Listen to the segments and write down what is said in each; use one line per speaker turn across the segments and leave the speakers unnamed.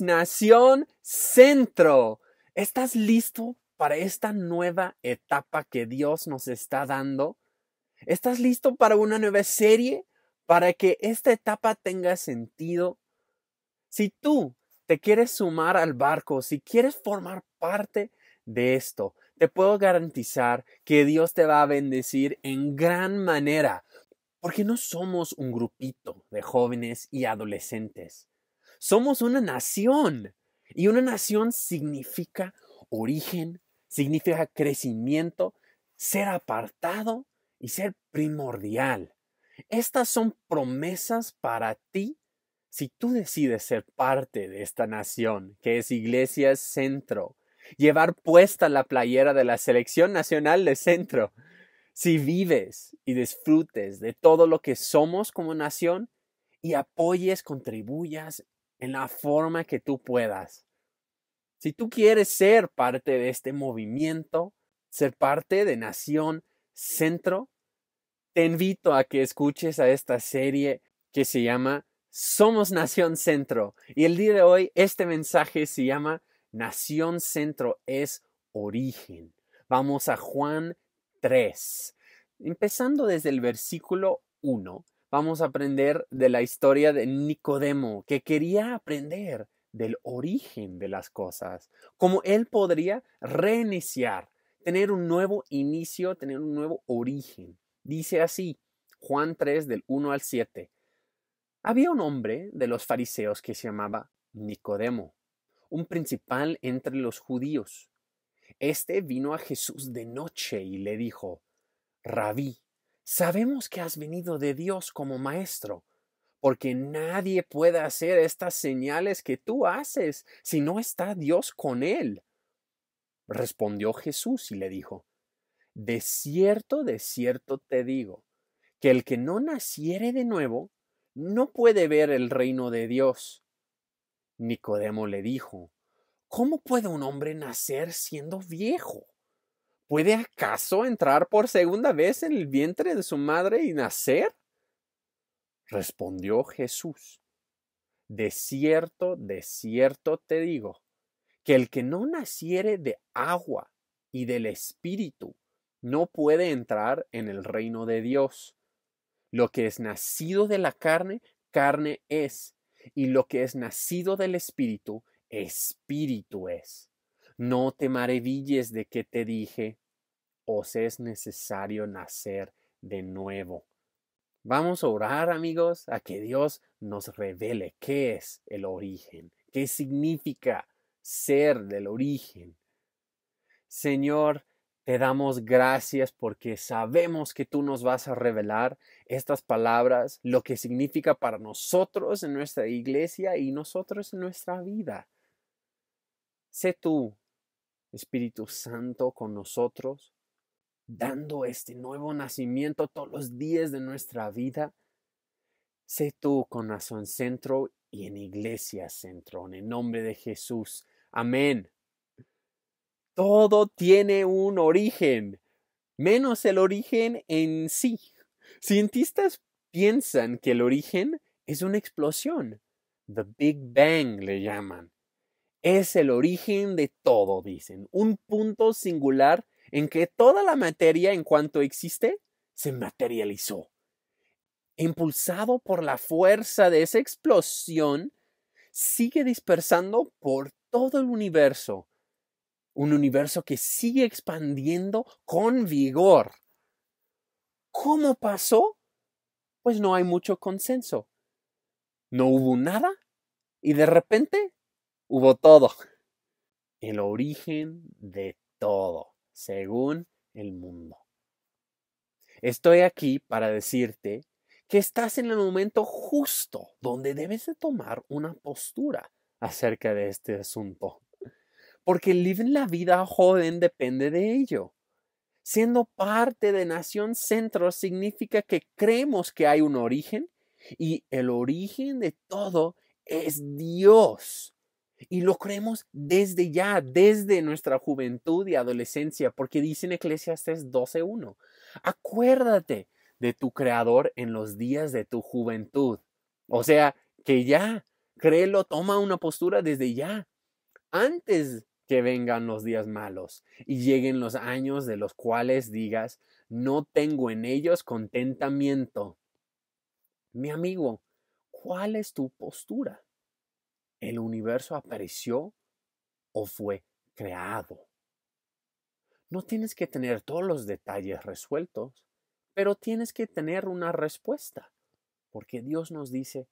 Nación Centro. ¿Estás listo para esta nueva etapa que Dios nos está dando? ¿Estás listo para una nueva serie? Para que esta etapa tenga sentido. Si tú te quieres sumar al barco, si quieres formar parte de esto, te puedo garantizar que Dios te va a bendecir en gran manera, porque no somos un grupito de jóvenes y adolescentes. Somos una nación. Y una nación significa origen, significa crecimiento, ser apartado y ser primordial. Estas son promesas para ti si tú decides ser parte de esta nación, que es Iglesia Centro, llevar puesta la playera de la Selección Nacional de Centro, si vives y disfrutes de todo lo que somos como nación y apoyes, contribuyas en la forma que tú puedas. Si tú quieres ser parte de este movimiento, ser parte de Nación Centro, te invito a que escuches a esta serie que se llama Somos Nación Centro. Y el día de hoy este mensaje se llama Nación Centro es origen. Vamos a Juan 3, empezando desde el versículo 1 vamos a aprender de la historia de Nicodemo, que quería aprender del origen de las cosas, cómo él podría reiniciar, tener un nuevo inicio, tener un nuevo origen. Dice así, Juan 3 del 1 al 7. Había un hombre de los fariseos que se llamaba Nicodemo, un principal entre los judíos. Este vino a Jesús de noche y le dijo, Rabí, Sabemos que has venido de Dios como maestro, porque nadie puede hacer estas señales que tú haces si no está Dios con él. Respondió Jesús y le dijo, De cierto, de cierto te digo, que el que no naciere de nuevo, no puede ver el reino de Dios. Nicodemo le dijo, ¿Cómo puede un hombre nacer siendo viejo? ¿Puede acaso entrar por segunda vez en el vientre de su madre y nacer? Respondió Jesús. De cierto, de cierto te digo, que el que no naciere de agua y del Espíritu no puede entrar en el reino de Dios. Lo que es nacido de la carne, carne es, y lo que es nacido del Espíritu, Espíritu es. No te maravilles de que te dije, os es necesario nacer de nuevo. Vamos a orar, amigos, a que Dios nos revele qué es el origen, qué significa ser del origen. Señor, te damos gracias porque sabemos que tú nos vas a revelar estas palabras, lo que significa para nosotros en nuestra iglesia y nosotros en nuestra vida. Sé tú, Espíritu Santo, con nosotros dando este nuevo nacimiento todos los días de nuestra vida. Sé tú con centro y en iglesia centro, en el nombre de Jesús. Amén. Todo tiene un origen, menos el origen en sí. Cientistas piensan que el origen es una explosión. The Big Bang le llaman. Es el origen de todo, dicen. Un punto singular en que toda la materia en cuanto existe se materializó. Impulsado por la fuerza de esa explosión, sigue dispersando por todo el universo. Un universo que sigue expandiendo con vigor. ¿Cómo pasó? Pues no hay mucho consenso. No hubo nada y de repente hubo todo. El origen de todo según el mundo. Estoy aquí para decirte que estás en el momento justo donde debes de tomar una postura acerca de este asunto. Porque vivir la vida joven depende de ello. Siendo parte de Nación Centro significa que creemos que hay un origen y el origen de todo es Dios. Y lo creemos desde ya, desde nuestra juventud y adolescencia, porque dice en Eclesiastes 12.1, acuérdate de tu Creador en los días de tu juventud. O sea, que ya, créelo, toma una postura desde ya, antes que vengan los días malos y lleguen los años de los cuales digas, no tengo en ellos contentamiento. Mi amigo, ¿cuál es tu postura? el universo apareció o fue creado. No tienes que tener todos los detalles resueltos, pero tienes que tener una respuesta, porque Dios nos dice,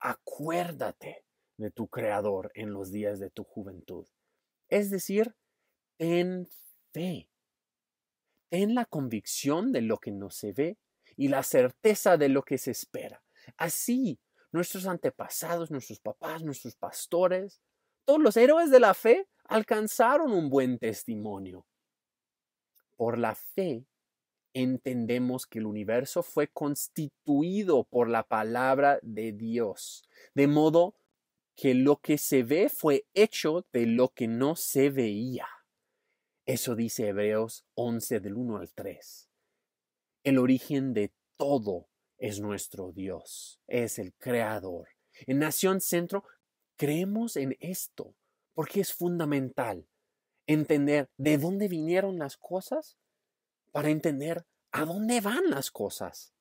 acuérdate de tu Creador en los días de tu juventud. Es decir, en fe, en la convicción de lo que no se ve y la certeza de lo que se espera. Así nuestros antepasados, nuestros papás, nuestros pastores, todos los héroes de la fe alcanzaron un buen testimonio. Por la fe entendemos que el universo fue constituido por la palabra de Dios, de modo que lo que se ve fue hecho de lo que no se veía. Eso dice Hebreos 11 del 1 al 3. El origen de todo es nuestro Dios, es el Creador. En Nación Centro creemos en esto porque es fundamental entender de dónde vinieron las cosas para entender a dónde van las cosas.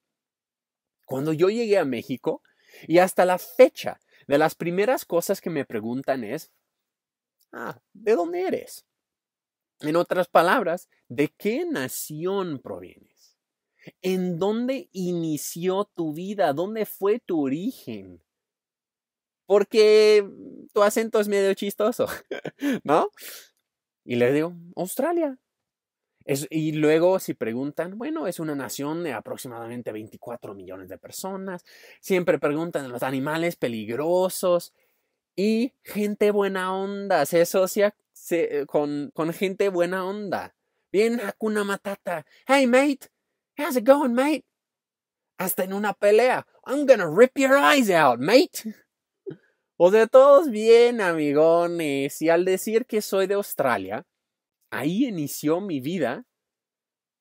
Cuando yo llegué a México y hasta la fecha, de las primeras cosas que me preguntan es, ah, ¿de dónde eres? En otras palabras, ¿de qué nación proviene? en dónde inició tu vida, dónde fue tu origen. Porque tu acento es medio chistoso, ¿no? Y les digo, Australia. y luego si preguntan, bueno, es una nación de aproximadamente 24 millones de personas. Siempre preguntan los animales peligrosos y gente buena onda. Se asocia con, con gente buena onda. Bien, Hakuna Matata. Hey, mate, How's it going, mate? Hasta en una pelea. I'm gonna rip your eyes out, mate. O sea, todos bien, amigones. Y al decir que soy de Australia, ahí inició mi vida,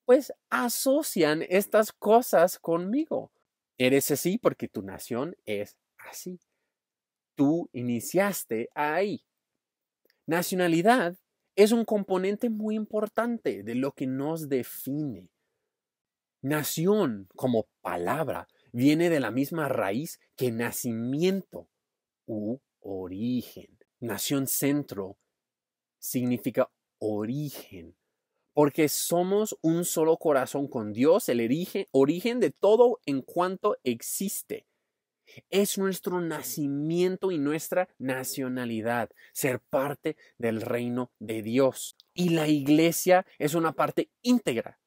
pues asocian estas cosas conmigo. Eres así porque tu nación es así. Tú iniciaste ahí. Nacionalidad es un componente muy importante de lo que nos define. Nación como palabra viene de la misma raíz que nacimiento u origen. Nación centro significa origen, porque somos un solo corazón con Dios, el origen, origen de todo en cuanto existe. Es nuestro nacimiento y nuestra nacionalidad, ser parte del reino de Dios. Y la iglesia es una parte íntegra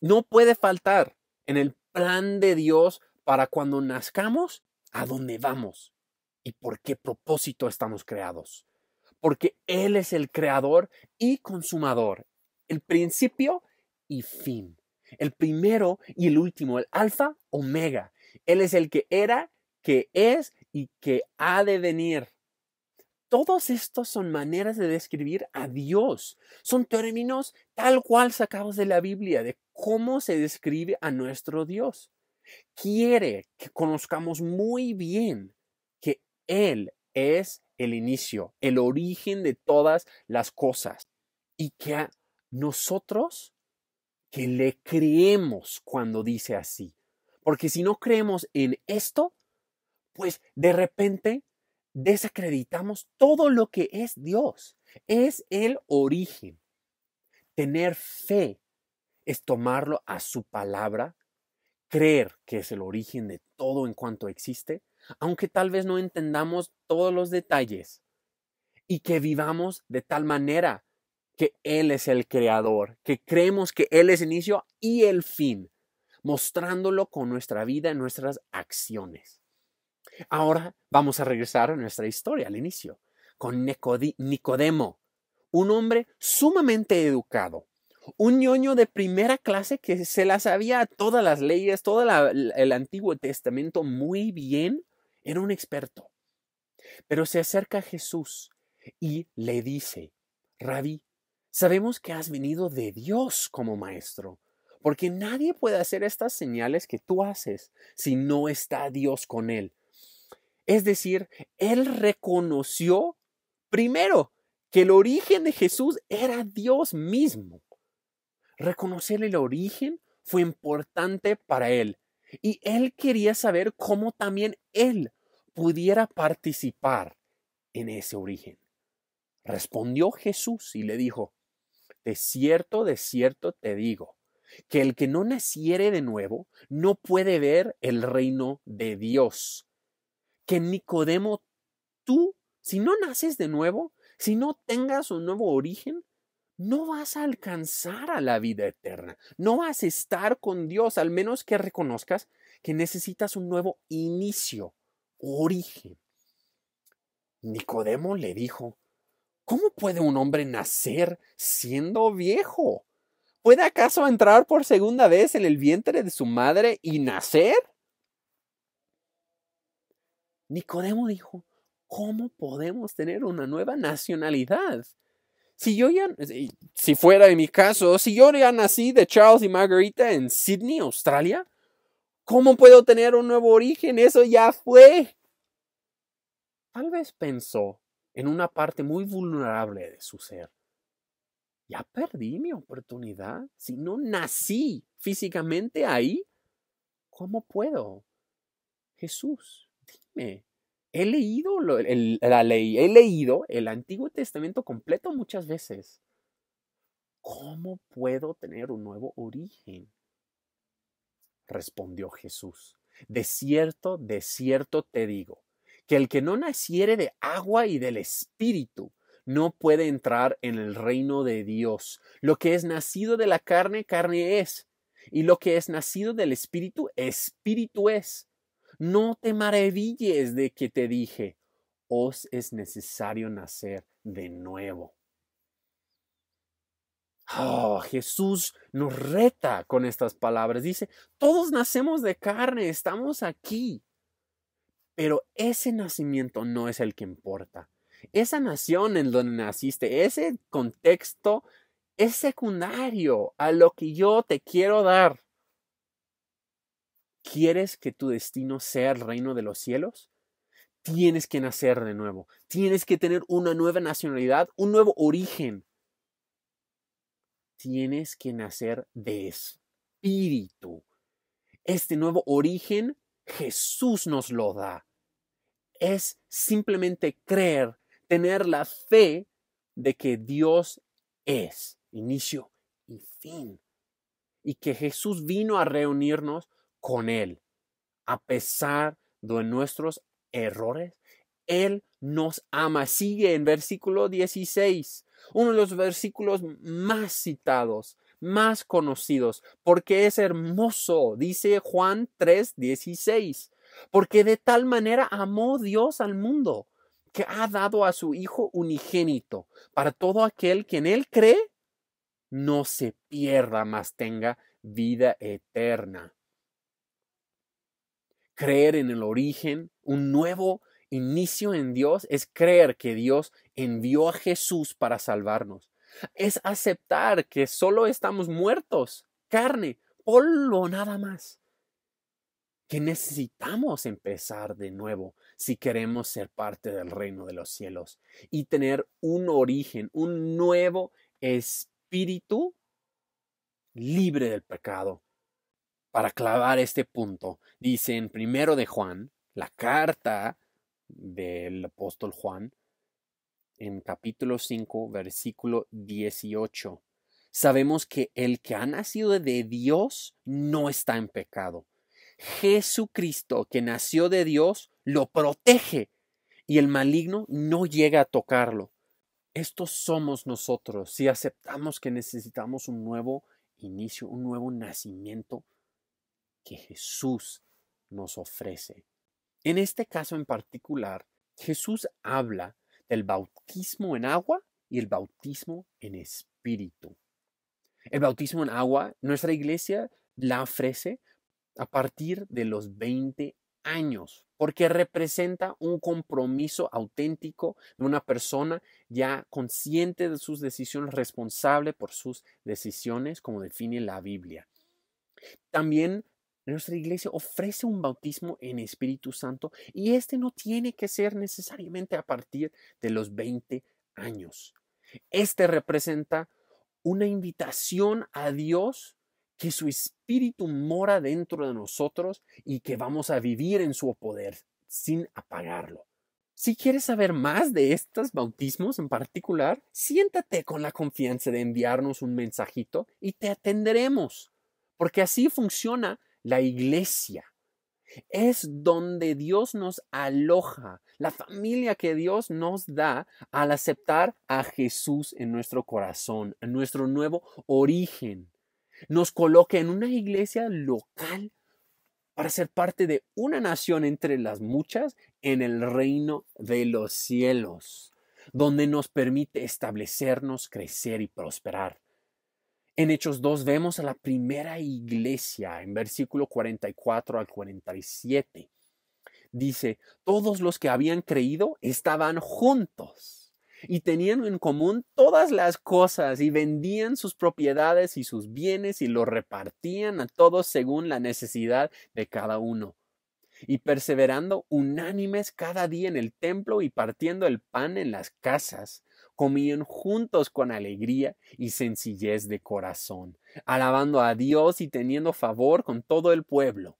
no puede faltar en el plan de Dios para cuando nazcamos, a dónde vamos y por qué propósito estamos creados. Porque Él es el creador y consumador, el principio y fin, el primero y el último, el alfa, omega. Él es el que era, que es y que ha de venir. Todos estos son maneras de describir a Dios. Son términos tal cual sacados de la Biblia, de cómo se describe a nuestro Dios. Quiere que conozcamos muy bien que Él es el inicio, el origen de todas las cosas y que a nosotros que le creemos cuando dice así. Porque si no creemos en esto, pues de repente desacreditamos todo lo que es Dios. Es el origen. Tener fe es tomarlo a su palabra, creer que es el origen de todo en cuanto existe, aunque tal vez no entendamos todos los detalles, y que vivamos de tal manera que Él es el creador, que creemos que Él es el inicio y el fin, mostrándolo con nuestra vida, nuestras acciones. Ahora vamos a regresar a nuestra historia al inicio, con Nicodemo, un hombre sumamente educado, un ñoño de primera clase que se la sabía todas las leyes, todo el Antiguo Testamento muy bien, era un experto. Pero se acerca a Jesús y le dice, Rabí, sabemos que has venido de Dios como maestro, porque nadie puede hacer estas señales que tú haces si no está Dios con él. Es decir, él reconoció primero que el origen de Jesús era Dios mismo. Reconocer el origen fue importante para él y él quería saber cómo también él pudiera participar en ese origen. Respondió Jesús y le dijo, de cierto, de cierto te digo, que el que no naciere de nuevo no puede ver el reino de Dios. Que Nicodemo, tú, si no naces de nuevo, si no tengas un nuevo origen, no vas a alcanzar a la vida eterna, no vas a estar con Dios, al menos que reconozcas que necesitas un nuevo inicio, origen. Nicodemo le dijo, ¿cómo puede un hombre nacer siendo viejo? ¿Puede acaso entrar por segunda vez en el vientre de su madre y nacer? Nicodemo dijo, ¿cómo podemos tener una nueva nacionalidad? si yo ya, si fuera en mi caso, si yo ya nací de Charles y Margarita en Sydney, Australia, ¿cómo puedo tener un nuevo origen? Eso ya fue. Tal vez pensó en una parte muy vulnerable de su ser. Ya perdí mi oportunidad. Si no nací físicamente ahí, ¿cómo puedo? Jesús, dime, he leído la ley, he leído el Antiguo Testamento completo muchas veces. ¿Cómo puedo tener un nuevo origen? Respondió Jesús. De cierto, de cierto te digo, que el que no naciere de agua y del Espíritu, no puede entrar en el reino de Dios. Lo que es nacido de la carne, carne es. Y lo que es nacido del Espíritu, Espíritu es. No te maravilles de que te dije, os es necesario nacer de nuevo. Oh, Jesús nos reta con estas palabras. Dice, todos nacemos de carne, estamos aquí. Pero ese nacimiento no es el que importa. Esa nación en donde naciste, ese contexto es secundario a lo que yo te quiero dar. ¿Quieres que tu destino sea el reino de los cielos? Tienes que nacer de nuevo. Tienes que tener una nueva nacionalidad, un nuevo origen. Tienes que nacer de espíritu. Este nuevo origen Jesús nos lo da. Es simplemente creer, tener la fe de que Dios es inicio y fin. Y que Jesús vino a reunirnos con Él. A pesar de nuestros errores, Él nos ama. Sigue en versículo 16, uno de los versículos más citados, más conocidos, porque es hermoso, dice Juan 3, 16, porque de tal manera amó Dios al mundo que ha dado a su Hijo unigénito, para todo aquel que en Él cree, no se pierda, mas tenga vida eterna creer en el origen, un nuevo inicio en Dios es creer que Dios envió a Jesús para salvarnos. Es aceptar que solo estamos muertos, carne, polvo, nada más. Que necesitamos empezar de nuevo si queremos ser parte del reino de los cielos y tener un origen, un nuevo espíritu libre del pecado para clavar este punto. Dice en primero de Juan, la carta del apóstol Juan, en capítulo 5, versículo 18. Sabemos que el que ha nacido de Dios no está en pecado. Jesucristo, que nació de Dios, lo protege y el maligno no llega a tocarlo. Estos somos nosotros si aceptamos que necesitamos un nuevo inicio, un nuevo nacimiento que Jesús nos ofrece. En este caso en particular, Jesús habla del bautismo en agua y el bautismo en espíritu. El bautismo en agua, nuestra iglesia la ofrece a partir de los 20 años, porque representa un compromiso auténtico de una persona ya consciente de sus decisiones, responsable por sus decisiones, como define la Biblia. También nuestra iglesia ofrece un bautismo en Espíritu Santo y este no tiene que ser necesariamente a partir de los 20 años. Este representa una invitación a Dios que su espíritu mora dentro de nosotros y que vamos a vivir en su poder sin apagarlo. Si quieres saber más de estos bautismos en particular, siéntate con la confianza de enviarnos un mensajito y te atenderemos, porque así funciona la iglesia. Es donde Dios nos aloja, la familia que Dios nos da al aceptar a Jesús en nuestro corazón, en nuestro nuevo origen. Nos coloca en una iglesia local para ser parte de una nación entre las muchas en el reino de los cielos, donde nos permite establecernos, crecer y prosperar. En Hechos 2 vemos a la primera iglesia, en versículo 44 al 47. Dice, todos los que habían creído estaban juntos y tenían en común todas las cosas y vendían sus propiedades y sus bienes y los repartían a todos según la necesidad de cada uno y perseverando unánimes cada día en el templo y partiendo el pan en las casas comían juntos con alegría y sencillez de corazón, alabando a Dios y teniendo favor con todo el pueblo.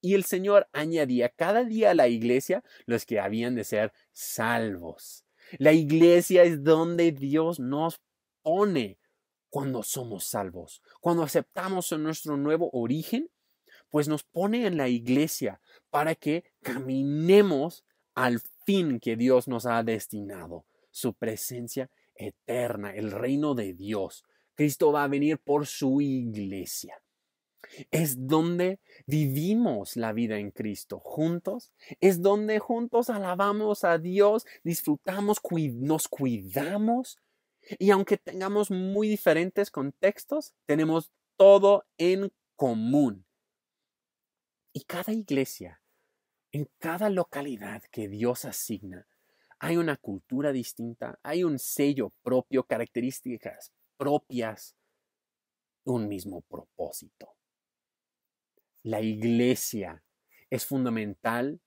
Y el Señor añadía cada día a la iglesia los que habían de ser salvos. La iglesia es donde Dios nos pone cuando somos salvos, cuando aceptamos nuestro nuevo origen, pues nos pone en la iglesia para que caminemos al fin que Dios nos ha destinado, su presencia eterna, el reino de Dios. Cristo va a venir por su iglesia. Es donde vivimos la vida en Cristo juntos. Es donde juntos alabamos a Dios, disfrutamos, nos cuidamos. Y aunque tengamos muy diferentes contextos, tenemos todo en común. Y cada iglesia, en cada localidad que Dios asigna, hay una cultura distinta, hay un sello propio, características propias, un mismo propósito. La iglesia es fundamental,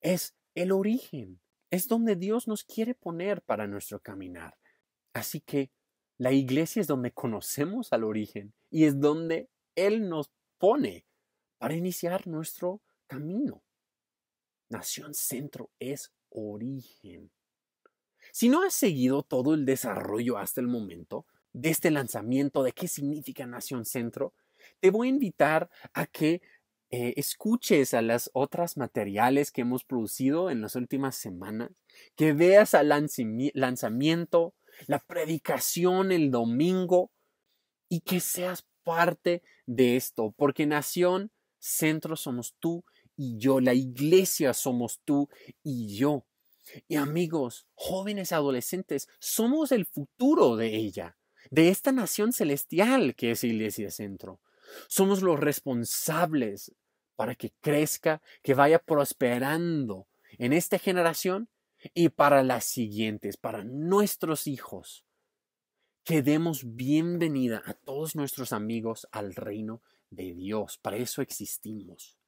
es el origen, es donde Dios nos quiere poner para nuestro caminar. Así que la iglesia es donde conocemos al origen y es donde Él nos pone para iniciar nuestro camino. Nación Centro es origen. Si no has seguido todo el desarrollo hasta el momento de este lanzamiento de qué significa Nación Centro, te voy a invitar a que eh, escuches a las otras materiales que hemos producido en las últimas semanas, que veas al lanzamiento, la predicación el domingo y que seas parte de esto, porque Nación Centro somos tú y yo, la iglesia somos tú y yo. Y amigos, jóvenes adolescentes, somos el futuro de ella, de esta nación celestial que es Iglesia Centro. Somos los responsables para que crezca, que vaya prosperando en esta generación y para las siguientes, para nuestros hijos. Que demos bienvenida a todos nuestros amigos al reino de Dios. Para eso existimos.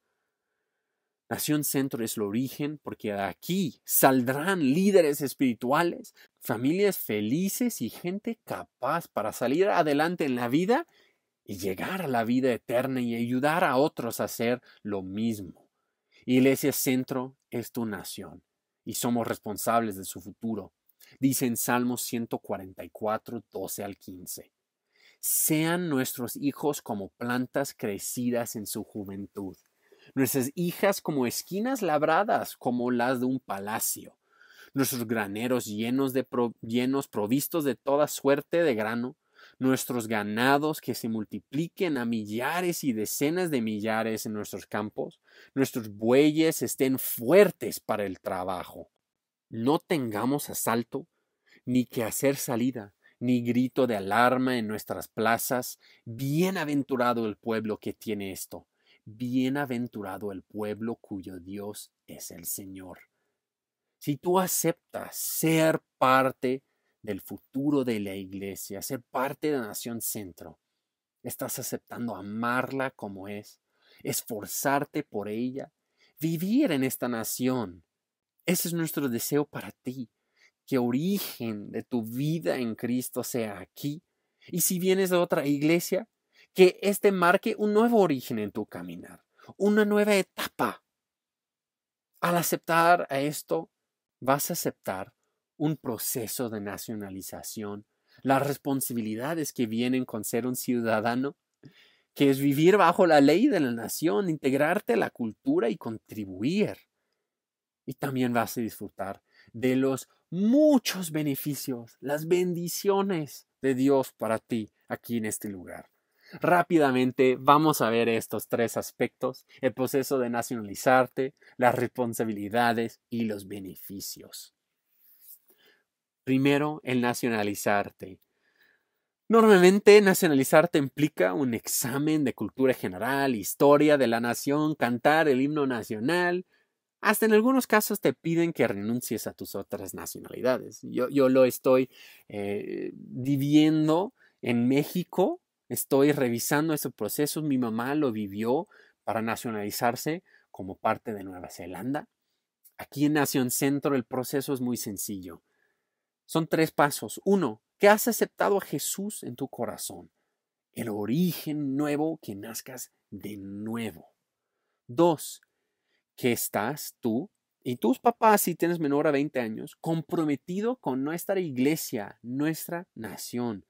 Nación Centro es el origen porque de aquí saldrán líderes espirituales, familias felices y gente capaz para salir adelante en la vida y llegar a la vida eterna y ayudar a otros a hacer lo mismo. Iglesia Centro es tu nación y somos responsables de su futuro. Dice en Salmos 144, 12 al 15. Sean nuestros hijos como plantas crecidas en su juventud nuestras hijas como esquinas labradas como las de un palacio, nuestros graneros llenos llenos provistos de toda suerte de grano, nuestros ganados que se multipliquen a millares y decenas de millares en nuestros campos, nuestros bueyes estén fuertes para el trabajo. No tengamos asalto, ni que hacer salida, ni grito de alarma en nuestras plazas. Bienaventurado el pueblo que tiene esto bienaventurado el pueblo cuyo Dios es el Señor. Si tú aceptas ser parte del futuro de la iglesia, ser parte de la Nación Centro, estás aceptando amarla como es, esforzarte por ella, vivir en esta nación. Ese es nuestro deseo para ti, que origen de tu vida en Cristo sea aquí. Y si vienes de otra iglesia, que este marque un nuevo origen en tu caminar, una nueva etapa. Al aceptar esto, vas a aceptar un proceso de nacionalización, las responsabilidades que vienen con ser un ciudadano, que es vivir bajo la ley de la nación, integrarte a la cultura y contribuir. Y también vas a disfrutar de los muchos beneficios, las bendiciones de Dios para ti aquí en este lugar. Rápidamente vamos a ver estos tres aspectos, el proceso de nacionalizarte, las responsabilidades y los beneficios. Primero, el nacionalizarte. Normalmente nacionalizarte implica un examen de cultura general, historia de la nación, cantar el himno nacional. Hasta en algunos casos te piden que renuncies a tus otras nacionalidades. Yo, yo lo estoy eh, viviendo en México Estoy revisando ese proceso. Mi mamá lo vivió para nacionalizarse como parte de Nueva Zelanda. Aquí en Nación Centro el proceso es muy sencillo. Son tres pasos. Uno, que has aceptado a Jesús en tu corazón. El origen nuevo que nazcas de nuevo. Dos, que estás tú y tus papás, si tienes menor a 20 años, comprometido con nuestra iglesia, nuestra nación,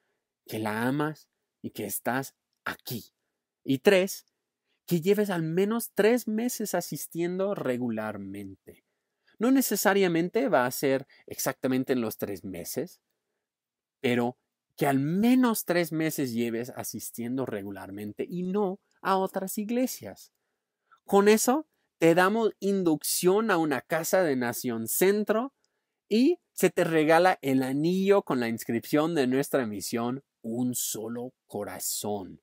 que la amas, y que estás aquí. Y tres, que lleves al menos tres meses asistiendo regularmente. No necesariamente va a ser exactamente en los tres meses, pero que al menos tres meses lleves asistiendo regularmente y no a otras iglesias. Con eso te damos inducción a una casa de Nación Centro y se te regala el anillo con la inscripción de nuestra misión un solo corazón.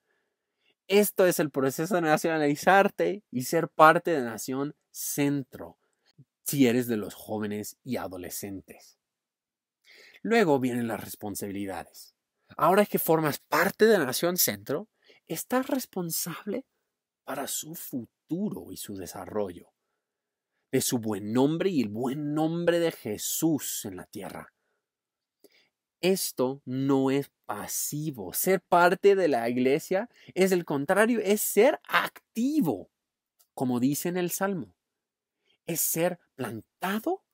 Esto es el proceso de nacionalizarte y ser parte de Nación Centro, si eres de los jóvenes y adolescentes. Luego vienen las responsabilidades. Ahora que formas parte de Nación Centro, estás responsable para su futuro y su desarrollo, de su buen nombre y el buen nombre de Jesús en la tierra. Esto no es pasivo. Ser parte de la iglesia es el contrario, es ser activo, como dice en el Salmo. Es ser plantado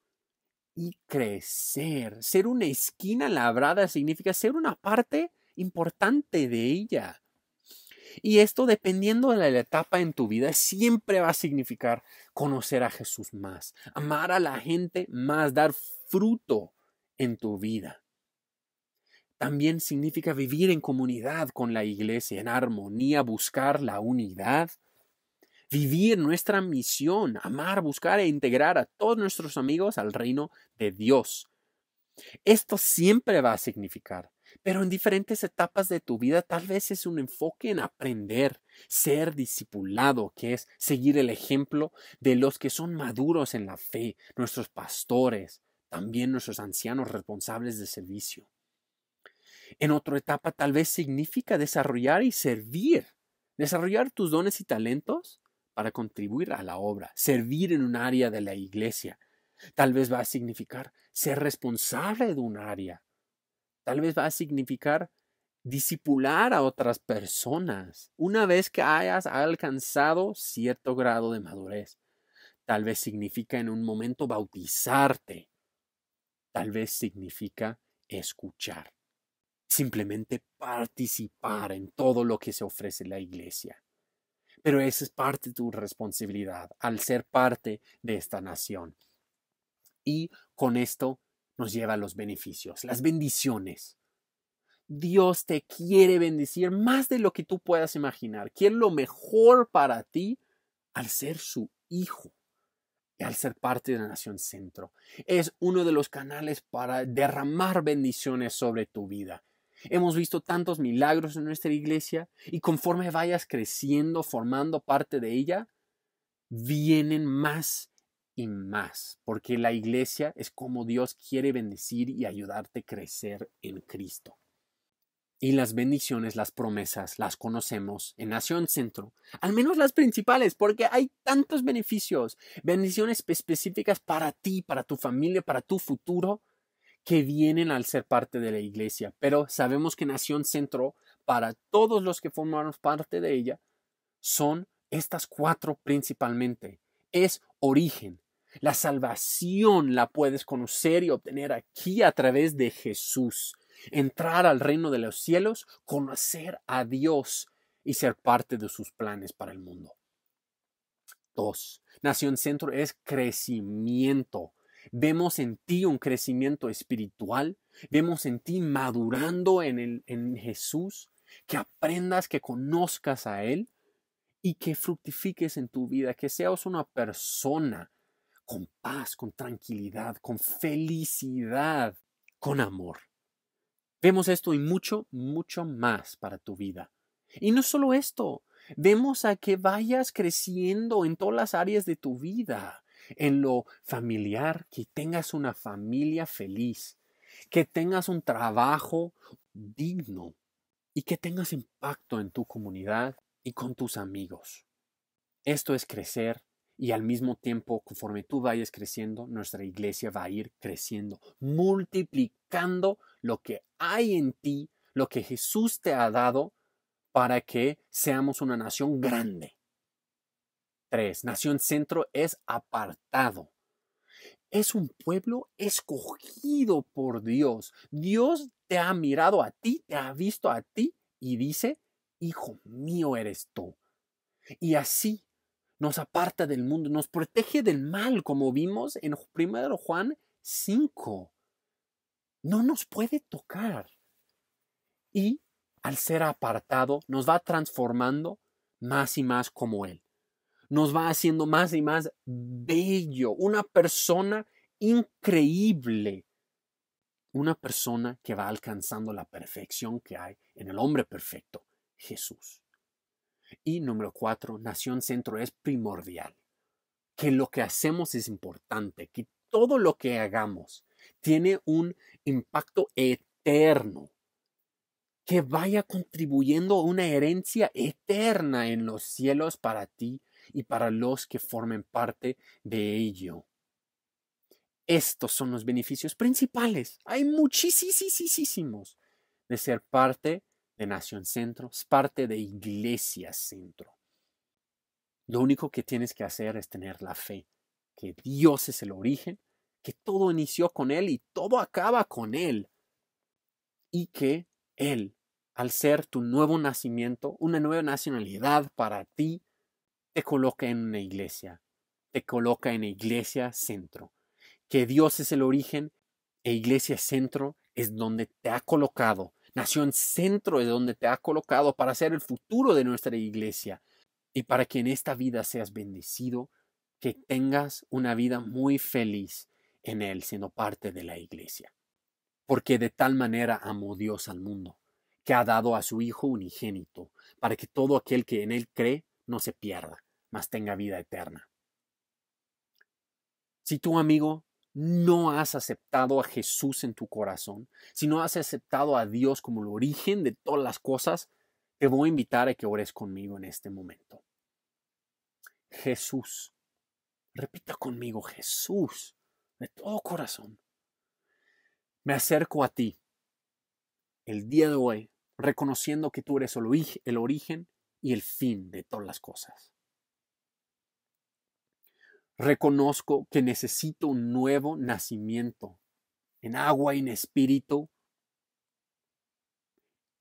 y crecer. Ser una esquina labrada significa ser una parte importante de ella. Y esto, dependiendo de la etapa en tu vida, siempre va a significar conocer a Jesús más, amar a la gente más, dar fruto en tu vida también significa vivir en comunidad con la iglesia, en armonía, buscar la unidad, vivir nuestra misión, amar, buscar e integrar a todos nuestros amigos al reino de Dios. Esto siempre va a significar, pero en diferentes etapas de tu vida tal vez es un enfoque en aprender, ser discipulado, que es seguir el ejemplo de los que son maduros en la fe, nuestros pastores, también nuestros ancianos responsables de servicio. En otra etapa tal vez significa desarrollar y servir, desarrollar tus dones y talentos para contribuir a la obra, servir en un área de la iglesia. Tal vez va a significar ser responsable de un área. Tal vez va a significar disipular a otras personas una vez que hayas alcanzado cierto grado de madurez. Tal vez significa en un momento bautizarte. Tal vez significa escuchar simplemente participar en todo lo que se ofrece la iglesia. Pero esa es parte de tu responsabilidad al ser parte de esta nación. Y con esto nos lleva a los beneficios, las bendiciones. Dios te quiere bendecir más de lo que tú puedas imaginar. Quiere lo mejor para ti al ser su hijo y al ser parte de la Nación Centro. Es uno de los canales para derramar bendiciones sobre tu vida. Hemos visto tantos milagros en nuestra iglesia y conforme vayas creciendo, formando parte de ella, vienen más y más, porque la iglesia es como Dios quiere bendecir y ayudarte a crecer en Cristo. Y las bendiciones, las promesas, las conocemos en Nación Centro, al menos las principales, porque hay tantos beneficios, bendiciones específicas para ti, para tu familia, para tu futuro, que vienen al ser parte de la iglesia, pero sabemos que Nación Centro, para todos los que formaron parte de ella, son estas cuatro principalmente. Es origen. La salvación la puedes conocer y obtener aquí a través de Jesús. Entrar al reino de los cielos, conocer a Dios y ser parte de sus planes para el mundo. Dos, Nación Centro es crecimiento. Vemos en ti un crecimiento espiritual, vemos en ti madurando en, Jesús, que aprendas, que conozcas a Él y que fructifiques en tu vida, que seas una persona con paz, con tranquilidad, con felicidad, con amor. Vemos esto y mucho, mucho más para tu vida. Y no solo esto, vemos a que vayas creciendo en todas las áreas de tu vida, en lo familiar, que tengas una familia feliz, que tengas un trabajo digno y que tengas impacto en tu comunidad y con tus amigos. Esto es crecer y al mismo tiempo, conforme tú vayas creciendo, nuestra iglesia va a ir creciendo, multiplicando lo que hay en ti, lo que Jesús te ha dado, para que seamos una nación grande 3. Nación Centro es apartado. Es un pueblo escogido por Dios. Dios te ha mirado a ti, te ha visto a ti y dice, Hijo mío eres tú. Y así nos aparta del mundo, nos protege del mal, como vimos en 1 Juan 5. No nos puede tocar. Y al ser apartado, nos va transformando más y más como Él nos va haciendo más y más bello, una persona increíble, una persona que va alcanzando la perfección que hay en el hombre perfecto, Jesús. Y número cuatro, Nación Centro es primordial, que lo que hacemos es importante, que todo lo que hagamos tiene un impacto eterno que vaya contribuyendo a una herencia eterna en los cielos para ti y para los que formen parte de ello. Estos son los beneficios principales. Hay muchísimos de ser parte de Nación Centro, parte de Iglesia Centro. Lo único que tienes que hacer es tener la fe, que Dios es el origen, que todo inició con Él y todo acaba con Él. Y que Él, al ser tu nuevo nacimiento, una nueva nacionalidad para ti, te coloca en una iglesia, te coloca en iglesia centro. Que Dios es el origen e iglesia centro es donde te ha colocado. Nación centro es donde te ha colocado para ser el futuro de nuestra iglesia y para que en esta vida seas bendecido, que tengas una vida muy feliz en Él siendo parte de la iglesia. Porque de tal manera amó Dios al mundo, que ha dado a su Hijo unigénito, para que todo aquel que en Él cree no se pierda, más tenga vida eterna. Si tú, amigo, no has aceptado a Jesús en tu corazón, si no has aceptado a Dios como el origen de todas las cosas, te voy a invitar a que ores conmigo en este momento. Jesús, repita conmigo, Jesús, de todo corazón, me acerco a ti el día de hoy, reconociendo que tú eres el origen y el fin de todas las cosas. Reconozco que necesito un nuevo nacimiento en agua y en espíritu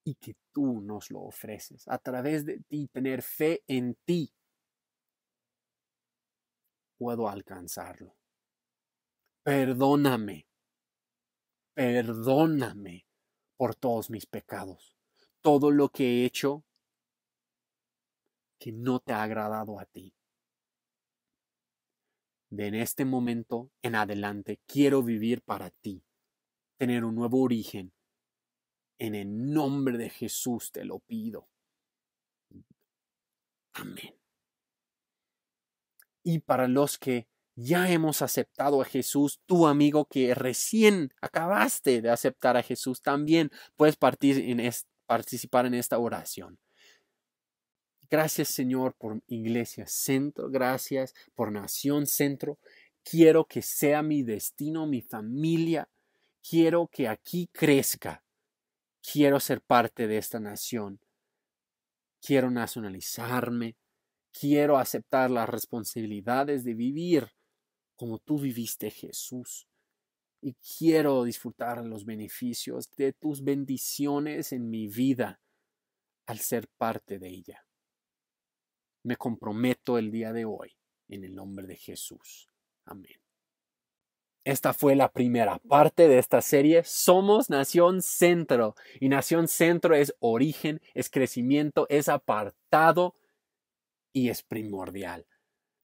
y que tú nos lo ofreces a través de ti, tener fe en ti. Puedo alcanzarlo. Perdóname, perdóname por todos mis pecados, todo lo que he hecho que no te ha agradado a ti de en este momento en adelante quiero vivir para ti, tener un nuevo origen. En el nombre de Jesús te lo pido. Amén. Y para los que ya hemos aceptado a Jesús, tu amigo que recién acabaste de aceptar a Jesús, también puedes participar en esta oración. Gracias Señor por Iglesia Centro, gracias por Nación Centro. Quiero que sea mi destino, mi familia. Quiero que aquí crezca. Quiero ser parte de esta nación. Quiero nacionalizarme. Quiero aceptar las responsabilidades de vivir como tú viviste Jesús. Y quiero disfrutar los beneficios de tus bendiciones en mi vida al ser parte de ella me comprometo el día de hoy en el nombre de Jesús. Amén. Esta fue la primera parte de esta serie. Somos Nación Centro. Y Nación Centro es origen, es crecimiento, es apartado y es primordial.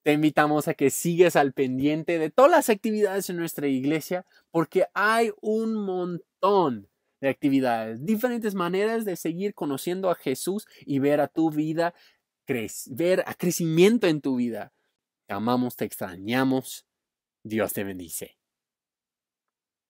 Te invitamos a que sigues al pendiente de todas las actividades en nuestra iglesia porque hay un montón de actividades, diferentes maneras de seguir conociendo a Jesús y ver a tu vida ver a crecimiento en tu vida. Te amamos, te extrañamos. Dios te bendice.